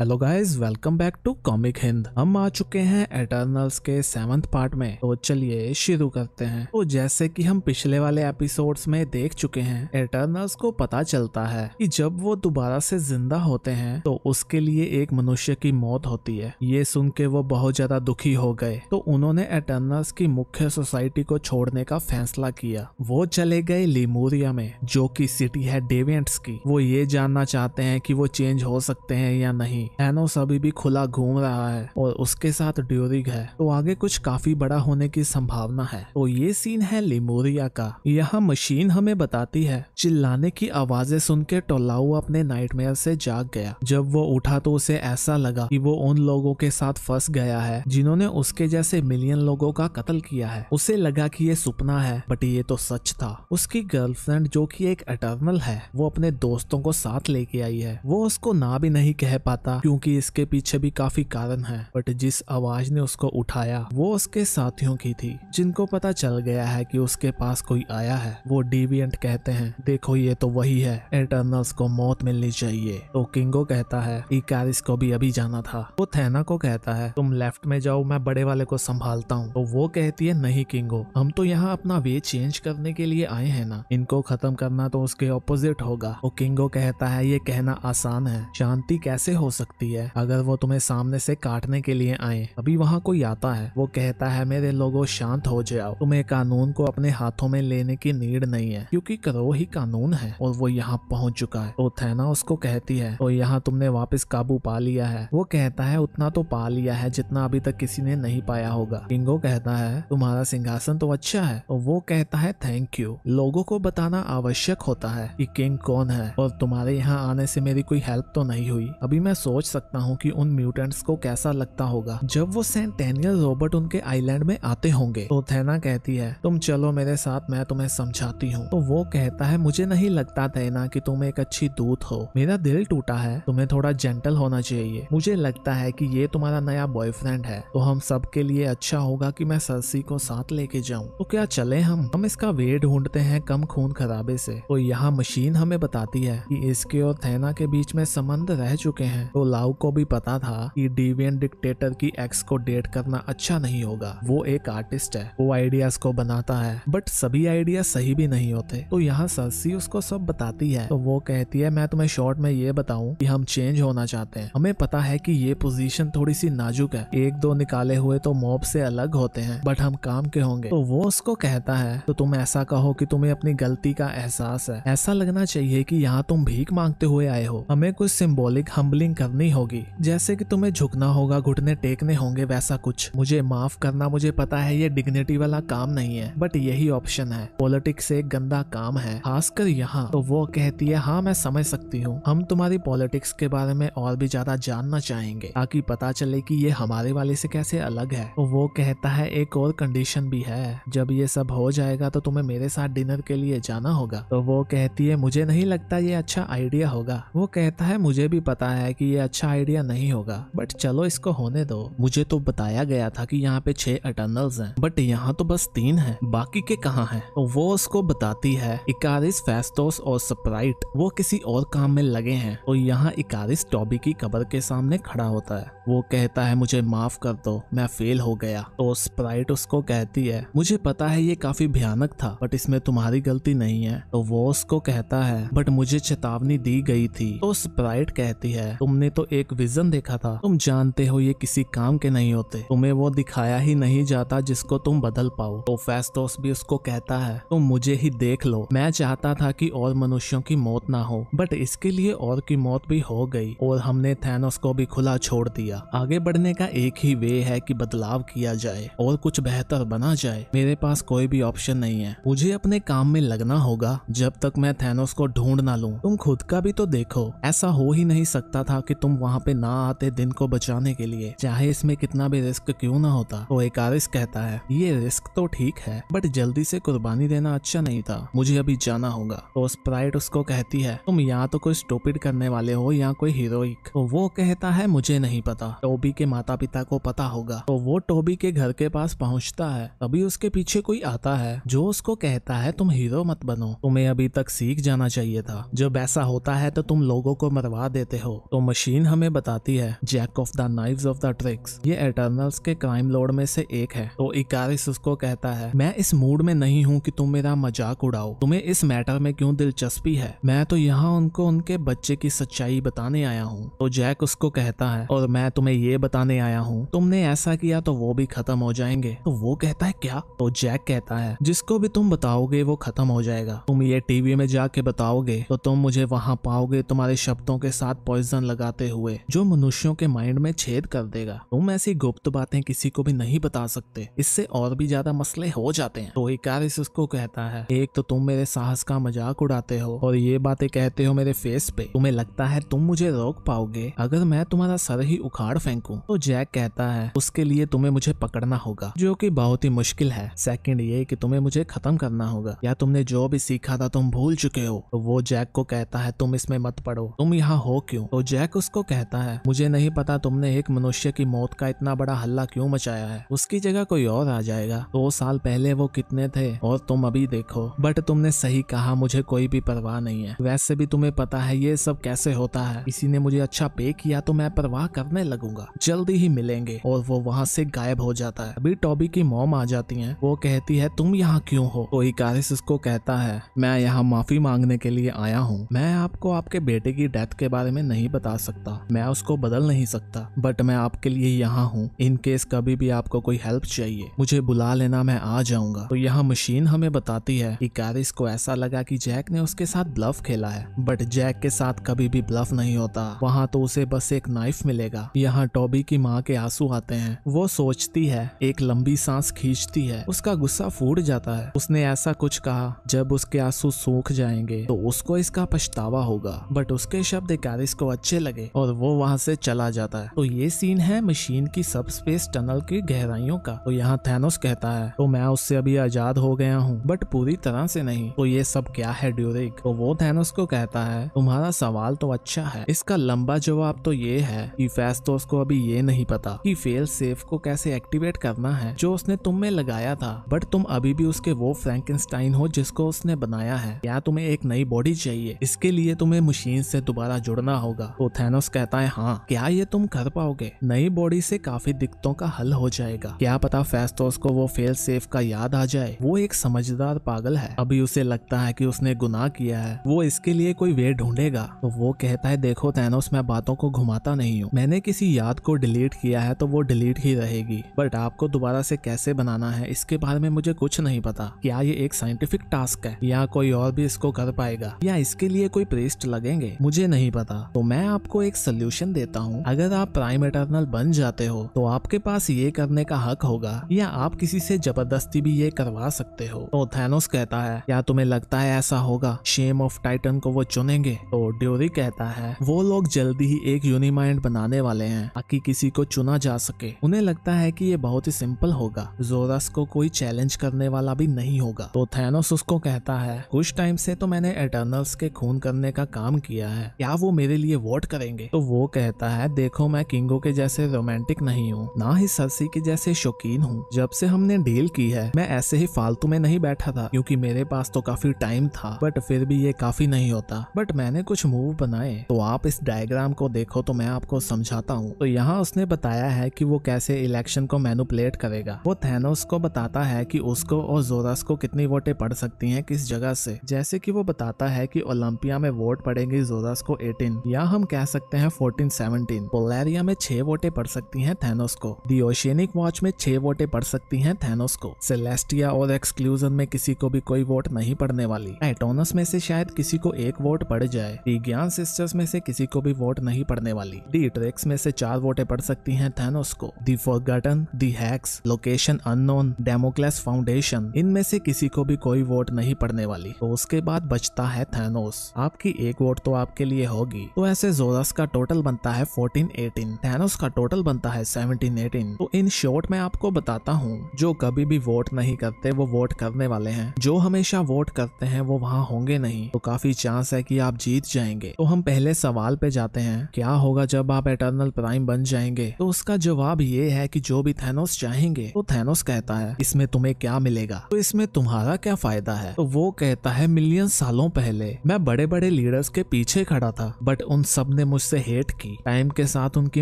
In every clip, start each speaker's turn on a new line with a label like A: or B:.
A: hello guys welcome back to Comic Hind हम आ चुके हैं एटर्नल्स के सेवंथ पार्ट में तो चलिए शुरू करते हैं तो जैसे कि हम पिछले वाले एपिसोड्स में देख चुके हैं एटर्नल्स को पता चलता है कि जब वो दोबारा से जिंदा होते हैं तो उसके लिए एक मनुष्य की मौत होती है ये सुन के वो बहुत ज्यादा दुखी हो गए तो उन्होंने एटर्नल्स की मुख्य सोसाइटी को छोड़ने का फैसला किया वो चले गए लिमोरिया में जो की सिटी है डेवियंट्स की वो ये जानना चाहते है की वो चेंज हो सकते हैं या नहीं नहीं थैनोस अभी भी खुला घूम रहा है और उसके साथ ड्यूरिग है तो आगे कुछ काफी बड़ा होने की संभावना है तो ये सीन है लिमोरिया का यहाँ मशीन हमें बताती है चिल्लाने की आवाजें सुन के टोलाऊ अपने नाइटमेयर से जाग गया जब वो उठा तो उसे ऐसा लगा कि वो उन लोगों के साथ फंस गया है जिन्होंने उसके जैसे मिलियन लोगों का कत्ल किया है उसे लगा कि ये सुपना है बट ये तो सच था उसकी गर्लफ्रेंड जो कि एक अटर्नल है वो अपने दोस्तों को साथ लेके आई है वो उसको ना भी नहीं कह पाता सकता क्योंकि इसके पीछे भी काफी कारण है बट जिस आवाज ने उसको उठाया वो उसके साथियों की थी जिनको पता चल गया है कि उसके पास कोई आया है वो डिवियंट कहते हैं देखो ये तो वही है इंटरनल्स को मौत मिलनी चाहिए तो किंगो कहता है इकारिस को भी अभी जाना था वो थेना को कहता है तुम लेफ्ट में जाओ मैं बड़े वाले को संभालता हूँ तो वो कहती है नहीं किंगो हम तो यहाँ अपना वे चेंज करने के लिए आए हैं ना इनको खत्म करना तो उसके ऑपोजिट होगा वो तो किंगो कहता है ये कहना आसान है शांति कैसे हो सकती सकती है अगर वो तुम्हें सामने से काटने के लिए आए अभी वहाँ कोई आता है वो कहता है मेरे लोगो शांत हो जाओ तुम्हें कानून को अपने हाथों में लेने की नीड नहीं है क्योंकि करो ही कानून है और वो यहाँ पहुँच चुका है तो थैना उसको कहती है तो यहाँ तुमने वापस काबू पा लिया है वो कहता है उतना तो पा लिया है जितना अभी तक किसी ने नहीं पाया होगा किंगो कहता है तुम्हारा सिंहासन तो अच्छा है और वो कहता है थैंक यू लोगों को बताना आवश्यक होता है कि किंग कौन है और तुम्हारे यहाँ आने से मेरी कोई हेल्प तो नहीं हुई अभी मैं सो सोच सकता हूँ कि उन म्यूटेंट्स को कैसा लगता होगा जब वो सेंटेनियल रोबोट उनके आइलैंड में आते होंगे तो थेना कहती है तुम चलो मेरे साथ मैं तुम्हें समझाती हूँ तो वो कहता है मुझे नहीं लगता थैना कि तुम एक अच्छी दूत हो मेरा दिल टूटा है तुम्हें थोड़ा जेंटल होना चाहिए मुझे लगता है कि ये तुम्हारा नया बॉयफ्रेंड है तो हम सबके लिए अच्छा होगा कि मैं सरसी को साथ लेके जाऊँ तो क्या चले हम हम इसका वे ढूंढते हैं कम खून खराबे से तो यहाँ मशीन हमें बताती है कि इसके और थैना के बीच में संबंध रह चुके हैं तो लाउ को भी पता था कि डिवियन डिक्टेटर की एक्स को डेट करना अच्छा नहीं होगा वो एक आर्टिस्ट है वो आइडियाज को बनाता है बट सभी आइडिया सही भी नहीं होते तो यहाँ सरसी उसको सब बताती है तो वो कहती है मैं तुम्हें शॉर्ट में ये बताऊं कि हम चेंज होना चाहते हैं हमें पता है कि ये पोजीशन थोड़ी सी नाजुक है एक दो निकाले हुए तो मॉब से अलग होते हैं बट हम काम के होंगे तो वो उसको कहता है तो तुम ऐसा कहो कि तुम्हें अपनी गलती का एहसास है ऐसा लगना चाहिए कि यहाँ तुम भीख मांगते हुए आए हो हमें कुछ सिम्बोलिक हम्बलिंग कर करनी होगी जैसे कि तुम्हें झुकना होगा घुटने टेकने होंगे वैसा कुछ मुझे माफ करना मुझे पता है ये डिग्निटी वाला काम नहीं है बट यही ऑप्शन है पॉलिटिक्स एक गंदा काम है खासकर यहाँ तो वो कहती है हाँ मैं समझ सकती हूँ हम तुम्हारी पॉलिटिक्स के बारे में और भी ज्यादा जानना चाहेंगे ताकि पता चले कि ये हमारे वाले से कैसे अलग है तो वो कहता है एक और कंडीशन भी है जब ये सब हो जाएगा तो तुम्हें मेरे साथ डिनर के लिए जाना होगा तो वो कहती है मुझे नहीं लगता ये अच्छा आइडिया होगा वो कहता है मुझे भी पता है कि ये अच्छा आइडिया नहीं होगा बट चलो इसको होने दो मुझे तो बताया गया था कि यहाँ पे छह अटर्नल्स हैं बट यहाँ तो बस तीन हैं बाकी के कहाँ हैं तो वो उसको बताती है इकारिस फेस्टोस और सप्राइट वो किसी और काम में लगे हैं और तो यहाँ इकारिस टॉबी की कबर के सामने खड़ा होता है वो कहता है मुझे माफ कर दो मैं फेल हो गया तो स्प्राइट उसको कहती है मुझे पता है ये काफी भयानक था बट इसमें तुम्हारी गलती नहीं है तो वो उसको कहता है बट मुझे चेतावनी दी गई थी तो स्प्राइट कहती है तुमने तुमने तो एक विजन देखा था तुम जानते हो ये किसी काम के नहीं होते तुम्हें वो दिखाया ही नहीं जाता जिसको तुम बदल पाओ तो फेस्टोस भी उसको कहता है तुम मुझे ही देख लो मैं चाहता था कि और मनुष्यों की मौत ना हो बट इसके लिए और की मौत भी हो गई और हमने थैनोस को भी खुला छोड़ दिया आगे बढ़ने का एक ही वे है कि बदलाव किया जाए और कुछ बेहतर बना जाए मेरे पास कोई भी ऑप्शन नहीं है मुझे अपने काम में लगना होगा जब तक मैं थैनोस को ढूंढ ना लूं तुम खुद का भी तो देखो ऐसा हो ही नहीं सकता था कि कि तुम वहाँ पे ना आते दिन को बचाने के लिए चाहे इसमें कितना भी रिस्क क्यों ना होता तो एक कहता है ये रिस्क तो ठीक है बट जल्दी से कुर्बानी देना अच्छा नहीं था मुझे अभी जाना होगा तो स्प्राइट उसको कहती है तुम या तो कोई स्टोपिड करने वाले हो या कोई हीरोइक तो वो कहता है मुझे नहीं पता टोबी के माता पिता को पता होगा तो वो टोबी के घर के पास पहुँचता है तभी उसके पीछे कोई आता है जो उसको कहता है तुम हीरो मत बनो तुम्हें अभी तक सीख जाना चाहिए था जब ऐसा होता है तो तुम लोगों को मरवा देते हो तो मशीन मशीन हमें बताती है Jack of the Knives of the Tricks ये एटर्नल्स के क्राइम लॉर्ड में से एक है तो इकारिस उसको कहता है मैं इस मूड में नहीं हूँ कि तुम मेरा मजाक उड़ाओ तुम्हें इस मैटर में क्यों दिलचस्पी है मैं तो यहाँ उनको उनके बच्चे की सच्चाई बताने आया हूँ तो जैक उसको कहता है और मैं तुम्हें ये बताने आया हूँ तुमने ऐसा किया तो वो भी खत्म हो जाएंगे तो वो कहता है क्या तो जैक कहता है जिसको भी तुम बताओगे वो खत्म हो जाएगा तुम ये टीवी में जाके बताओगे तो तुम मुझे वहाँ पाओगे तुम्हारे शब्दों के साथ पॉइजन लगा बताते हुए जो मनुष्यों के माइंड में छेद कर देगा तुम ऐसी गुप्त बातें किसी को भी नहीं बता सकते इससे और भी ज्यादा मसले हो जाते हैं तो इकारिस उसको कहता है एक तो तुम मेरे साहस का मजाक उड़ाते हो और ये बातें कहते हो मेरे फेस पे तुम्हें लगता है तुम मुझे रोक पाओगे अगर मैं तुम्हारा सर ही उखाड़ फेंकू तो जैक कहता है उसके लिए तुम्हें मुझे पकड़ना होगा जो की बहुत ही मुश्किल है सेकेंड ये की तुम्हें मुझे खत्म करना होगा या तुमने जो भी सीखा था तुम भूल चुके हो तो वो जैक को कहता है तुम इसमें मत पड़ो तुम यहाँ हो क्यों तो जैक उसको कहता है मुझे नहीं पता तुमने एक मनुष्य की मौत का इतना बड़ा हल्ला क्यों मचाया है उसकी जगह कोई और आ जाएगा दो साल पहले वो कितने थे और तुम अभी देखो बट तुमने सही कहा मुझे कोई भी परवाह नहीं है वैसे भी तुम्हें पता है ये सब कैसे होता है किसी ने मुझे अच्छा पे किया तो मैं परवाह करने लगूंगा जल्दी ही मिलेंगे और वो वहाँ से गायब हो जाता है अभी टॉबी की मोम आ जाती है वो कहती है तुम यहाँ क्यों हो तो कारिस उसको कहता है मैं यहाँ माफी मांगने के लिए आया हूँ मैं आपको आपके बेटे की डेथ के बारे में नहीं बता सकता सकता मैं उसको बदल नहीं सकता बट मैं आपके लिए यहाँ हूँ इनकेस कभी भी आपको कोई हेल्प चाहिए मुझे बुला लेना मैं आ जाऊंगा तो यहाँ मशीन हमें बताती है की कैरिस को ऐसा लगा की जैक ने उसके साथ ब्लफ खेला है बट जैक के साथ कभी भी ब्लफ नहीं होता वहाँ तो उसे बस एक नाइफ मिलेगा यहाँ टॉबी की माँ के आंसू आते हैं वो सोचती है एक लंबी सांस खींचती है उसका गुस्सा फूट जाता है उसने ऐसा कुछ कहा जब उसके आंसू सूख जाएंगे तो उसको इसका पछतावा होगा बट उसके शब्द कैरिस को अच्छे लगे पे और वो वहाँ से चला जाता है तो ये सीन है मशीन की सब स्पेस टनल की गहराइयों का तो यहाँ थैनोस कहता है तो मैं उससे अभी आजाद हो गया हूँ बट पूरी तरह से नहीं तो ये सब क्या है ड्यूरिक तो वो थैनोस को कहता है तुम्हारा सवाल तो अच्छा है इसका लंबा जवाब तो ये है की फैसतोस को अभी ये नहीं पता की फेल सेफ को कैसे एक्टिवेट करना है जो उसने तुम में लगाया था बट तुम अभी भी उसके वो फ्रेंकिन हो जिसको उसने बनाया है क्या तुम्हें एक नई बॉडी चाहिए इसके लिए तुम्हें मशीन से दोबारा जुड़ना होगा तो थैनोस थैनोस कहता है हाँ क्या ये तुम कर पाओगे नई बॉडी से काफी दिक्कतों का हल हो जाएगा क्या पता फेस्टोस को वो फेल सेफ का याद आ जाए वो एक समझदार पागल है अभी उसे लगता है कि उसने गुनाह किया है वो इसके लिए कोई वे ढूंढेगा तो वो कहता है देखो तैनोस मैं बातों को घुमाता नहीं हूँ मैंने किसी याद को डिलीट किया है तो वो डिलीट ही रहेगी बट आपको दोबारा से कैसे बनाना है इसके बारे में मुझे कुछ नहीं पता क्या ये एक साइंटिफिक टास्क है या कोई और भी इसको कर पाएगा या इसके लिए कोई प्रेस्ट लगेंगे मुझे नहीं पता तो मैं आपको एक सोल्यूशन देता हूँ अगर आप प्राइम एटर्नल बन जाते हो तो आपके पास ये करने का हक होगा या आप किसी से जबरदस्ती भी ये करवा सकते हो तो थैनोस कहता है क्या तुम्हें लगता है ऐसा होगा शेम ऑफ टाइटन को वो चुनेंगे तो ड्योरी कहता है वो लोग जल्दी ही एक यूनिमाइंड बनाने वाले हैं ताकि किसी को चुना जा सके उन्हें लगता है कि ये बहुत ही सिंपल होगा जोरस को कोई चैलेंज करने वाला भी नहीं होगा तो थैनोस उसको कहता है कुछ टाइम से तो मैंने एटर्नल्स के खून करने का काम किया है क्या वो मेरे लिए वोट कर करेंगे तो वो कहता है देखो मैं किंगो के जैसे रोमांटिक नहीं हूँ ना ही सरसी के जैसे शौकीन हूँ जब से हमने डील की है मैं ऐसे ही फालतू में नहीं बैठा था क्योंकि मेरे पास तो काफी टाइम था बट फिर भी ये काफी नहीं होता बट मैंने कुछ मूव बनाए तो आप इस डायग्राम को देखो तो मैं आपको समझाता हूँ तो यहाँ उसने बताया है की वो कैसे इलेक्शन को मैनुपलेट करेगा वो थेनोस को बताता है की उसको और जोरस को कितनी वोटे पड़ सकती है किस जगह से जैसे कि वो बताता है कि ओलंपिया में वोट पड़ेंगे जोरस को 18 या हम कह सकते हैं फोर्टीन सेवनटीन पोलेरिया में छह वोटे पड़ सकती हैं थेनोस को दियोशेनिक वॉच में छह वोटे पड़ सकती हैं थेनोस को सेलेस्टिया और एक्सक्लूजन में किसी को भी कोई वोट नहीं पड़ने वाली एटोनस में से शायद किसी को एक वोट पड़ जाए डिग्यान सिस्टर्स में से किसी को भी वोट नहीं पड़ने वाली डी ट्रेक्स में से चार वोटे पड़ सकती है थेनोस को the Forgotten the Hex location unknown Damocles Foundation इनमें से किसी को भी कोई वोट नहीं पड़ने वाली तो उसके बाद बचता है थेनोस आपकी एक वोट तो आपके लिए होगी तो ऐसे जोरा दस का टोटल बनता है फोर्टीन एटीन थैनोस का टोटल बनता है सेवनटीन एटीन तो इन शॉर्ट में आपको बताता हूँ जो कभी भी वोट नहीं करते वो वोट करने वाले हैं जो हमेशा वोट करते हैं वो वहाँ होंगे नहीं तो काफी चांस है कि आप जीत जाएंगे तो हम पहले सवाल पे जाते हैं क्या होगा जब आप एटर्नल प्राइम बन जाएंगे तो उसका जवाब ये है कि जो भी थैनोस चाहेंगे तो थैनोस कहता है इसमें तुम्हें क्या मिलेगा तो इसमें तुम्हारा क्या फायदा है तो वो कहता है मिलियन सालों पहले मैं बड़े बड़े लीडर्स के पीछे खड़ा था बट उन सब ने मुझसे हेट की टाइम के साथ उनकी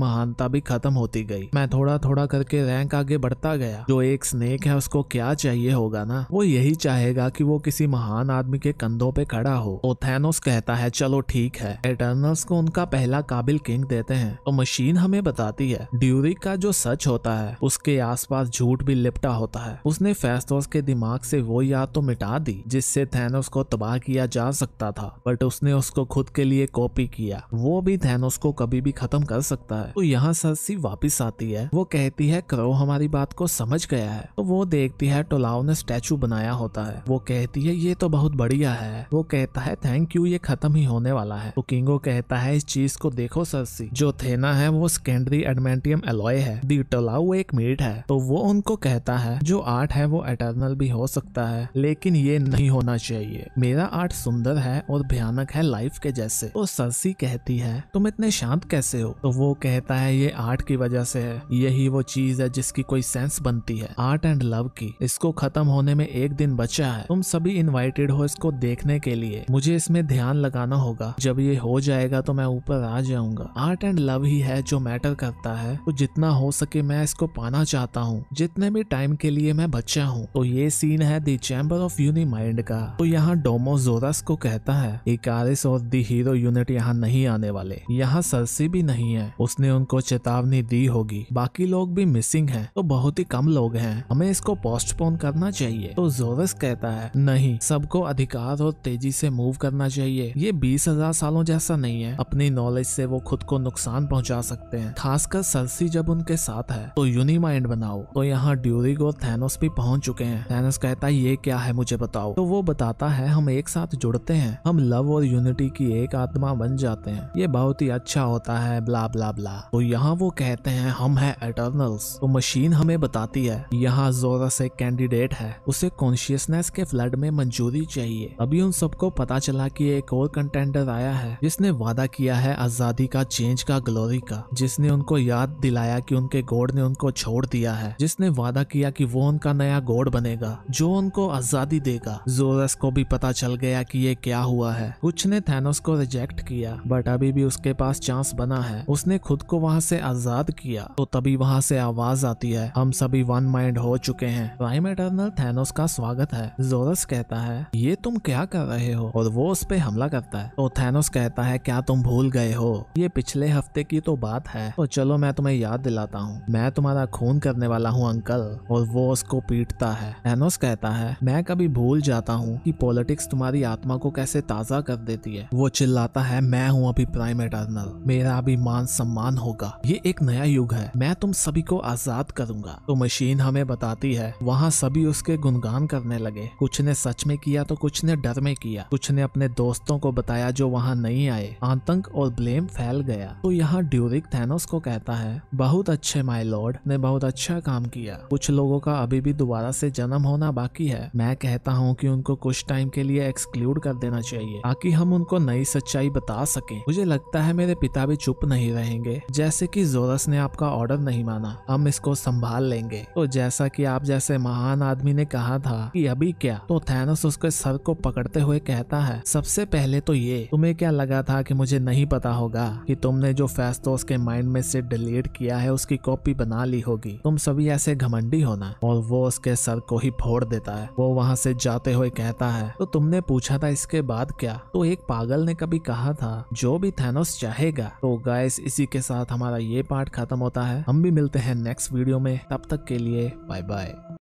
A: महानता भी खत्म होती गई मैं थोड़ा थोड़ा करके रैंक आगे बढ़ता गया जो एक स्नेक है उसको क्या चाहिए होगा ना वो यही चाहेगा कि वो किसी महान आदमी के कंधों पे खड़ा हो तो थैनोस कहता है चलो ठीक है एटर्नल्स को उनका पहला काबिल किंग देते हैं तो मशीन हमें बताती है ड्यूरिक का जो सच होता है उसके पास झूठ भी लिपटा होता है उसने फेस्तोस के दिमाग से वो याद तो मिटा दी जिससे थैनोस को तबाह किया जा सकता था बट उसने उसको खुद के लिए कॉपी किया वो भी भी थैनोस को कभी भी खत्म कर सकता है तो यहाँ सरसी वापिस आती है वो कहती है करो हमारी बात को समझ गया है तो वो देखती है टोलाओ ने स्टैचू बनाया होता है वो कहती है ये तो बहुत बढ़िया है वो कहता है थैंक यू ये खत्म ही होने वाला है तो किंगो कहता है इस चीज को देखो सरसी जो थेना है वो सेकेंडरी एडमेंटियम एलॉय है दी टोलाओ एक मीट है तो वो उनको कहता है जो आर्ट है वो एटर्नल भी हो सकता है लेकिन ये नहीं होना चाहिए मेरा आर्ट सुंदर है और भयानक है लाइफ के जैसे तो सरसी कहती है तुम इतने शांत कैसे हो तो वो कहता है ये आर्ट की वजह से है यही वो चीज है जिसकी कोई सेंस बनती है आर्ट एंड लव की इसको खत्म होने में एक दिन बचा है तुम सभी इनवाइटेड हो इसको देखने के लिए मुझे इसमें ध्यान लगाना होगा जब ये हो जाएगा तो मैं ऊपर आ जाऊंगा आर्ट एंड लव ही है जो मैटर करता है तो जितना हो सके मैं इसको पाना चाहता हूँ जितने भी टाइम के लिए मैं बच्चा हूँ तो ये सीन है the Chamber of Unimind का तो यहाँ डोमोजोरस को कहता है इकारिस और दी हीरो यूनिट यहाँ नहीं आने वाले वाले यहाँ सरसी भी नहीं है उसने उनको चेतावनी दी होगी बाकी लोग भी मिसिंग है तो बहुत ही कम लोग है हमें इसको पोस्टपोन करना चाहिए तो जोरस कहता है नहीं सबको अधिकार और तेजी से मूव करना चाहिए ये बीस हजार सालों जैसा नहीं है अपनी नॉलेज से वो खुद को नुकसान पहुंचा सकते हैं खासकर सरसी जब उनके साथ है तो यूनिमाइंड बनाओ तो यहाँ ड्यूरिग और थेनोस भी पहुंच चुके हैं थेनोस कहता है ये क्या है मुझे बताओ तो वो बताता है हम एक साथ जुड़ते हैं हम लव और यूनिटी की एक आत्मा बन जाते हैं ये बहुत ही अच्छा होता है ब्ला ब्ला ब्ला तो यहाँ वो कहते हैं हम है एटर्नल्स तो मशीन हमें बताती है यहाँ जोरा से कैंडिडेट है उसे कॉन्शियसनेस के फ्लड में मंजूरी चाहिए अभी उन सबको पता चला कि एक और कंटेंडर आया है जिसने वादा किया है आजादी का चेंज का ग्लोरी का जिसने उनको याद दिलाया कि उनके गोड ने उनको छोड़ दिया है जिसने वादा किया कि वो उनका नया गोड बनेगा जो उनको आजादी देगा जोरस को भी पता चल गया कि ये क्या हुआ है कुछ ने थे रिजेक्ट किया बट अभी भी भी उसके पास चांस बना है उसने खुद को वहाँ से आजाद किया तो तभी वहाँ से आवाज आती है हम सभी वन माइंड हो चुके हैं प्राइम एटर्नल थैनोस का स्वागत है जोरस कहता है ये तुम क्या कर रहे हो और वो उस पर हमला करता है तो थैनोस कहता है क्या तुम भूल गए हो ये पिछले हफ्ते की तो बात है तो चलो मैं तुम्हें याद दिलाता हूँ मैं तुम्हारा खून करने वाला हूँ अंकल और वो उसको पीटता है थैनोस कहता है मैं कभी भूल जाता हूँ कि पॉलिटिक्स तुम्हारी आत्मा को कैसे ताजा कर देती है वो चिल्लाता है मैं हूँ अभी प्राइम प्राइम एटर्नल मेरा भी मान सम्मान होगा ये एक नया युग है मैं तुम सभी को आजाद करूंगा तो मशीन हमें बताती है वहाँ सभी उसके गुणगान करने लगे कुछ ने सच में किया तो कुछ ने डर में किया कुछ ने अपने दोस्तों को बताया जो वहाँ नहीं आए आतंक और ब्लेम फैल गया तो यहाँ ड्यूरिक थैनोस को कहता है बहुत अच्छे माई लॉर्ड ने बहुत अच्छा काम किया कुछ लोगों का अभी भी दोबारा से जन्म होना बाकी है मैं कहता हूँ कि उनको कुछ टाइम के लिए एक्सक्लूड कर देना चाहिए ताकि हम उनको नई सच्चाई बता सके मुझे लगता लगता है मेरे पिता भी चुप नहीं रहेंगे जैसे कि जोरस ने आपका ऑर्डर नहीं माना हम इसको संभाल लेंगे तो जैसा कि आप जैसे महान आदमी ने कहा था कि अभी क्या तो थैनस उसके सर को पकड़ते हुए कहता है सबसे पहले तो ये तुम्हें क्या लगा था कि मुझे नहीं पता होगा कि तुमने जो फैसला उसके माइंड में से डिलीट किया है उसकी कॉपी बना ली होगी तुम सभी ऐसे घमंडी होना और वो उसके सर को ही फोड़ देता है वो वहाँ से जाते हुए कहता है तो तुमने पूछा था इसके बाद क्या तो एक पागल ने कभी कहा था जो भी थैनोस थानोस चाहेगा तो गाइस इसी के साथ हमारा ये पार्ट खत्म होता है हम भी मिलते हैं नेक्स्ट वीडियो में तब तक के लिए बाय बाय